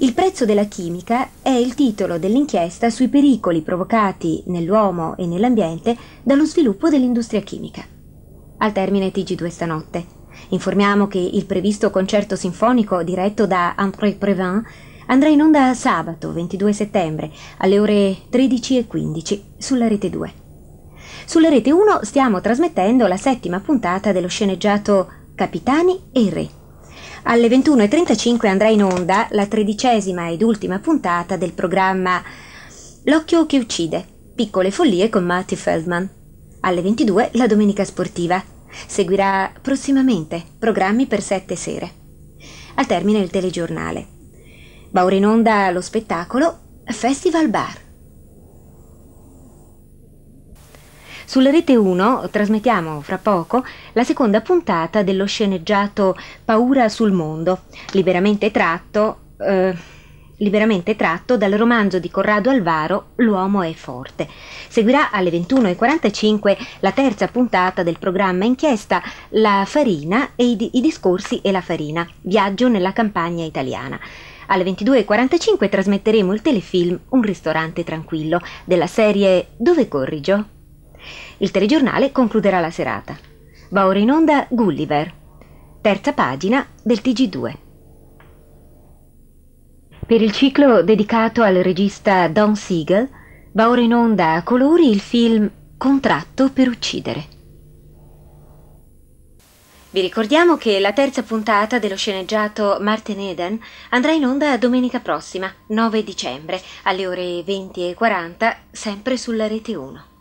Il prezzo della chimica è il titolo dell'inchiesta sui pericoli provocati nell'uomo e nell'ambiente dallo sviluppo dell'industria chimica. Al termine TG2 stanotte, informiamo che il previsto concerto sinfonico diretto da André Prévin andrà in onda sabato 22 settembre alle ore 13.15 sulla rete 2. Sulla rete 1 stiamo trasmettendo la settima puntata dello sceneggiato Capitani e Re alle 21.35 andrà in onda la tredicesima ed ultima puntata del programma L'occhio che uccide, piccole follie con Matthew Feldman. Alle 22 la domenica sportiva. Seguirà prossimamente programmi per sette sere. Al termine il telegiornale. Va ora in onda lo spettacolo Festival Bar. Sulla rete 1 trasmettiamo fra poco la seconda puntata dello sceneggiato Paura sul mondo, liberamente tratto, eh, liberamente tratto dal romanzo di Corrado Alvaro L'uomo è forte. Seguirà alle 21.45 la terza puntata del programma inchiesta La farina e i, i discorsi e la farina, viaggio nella campagna italiana. Alle 22.45 trasmetteremo il telefilm Un ristorante tranquillo della serie Dove corri Gio? Il telegiornale concluderà la serata. Va ora in onda Gulliver, terza pagina del TG2. Per il ciclo dedicato al regista Don Siegel va ora in onda a colori il film Contratto per uccidere. Vi ricordiamo che la terza puntata dello sceneggiato Martin Eden andrà in onda domenica prossima, 9 dicembre, alle ore 20.40, sempre sulla rete 1.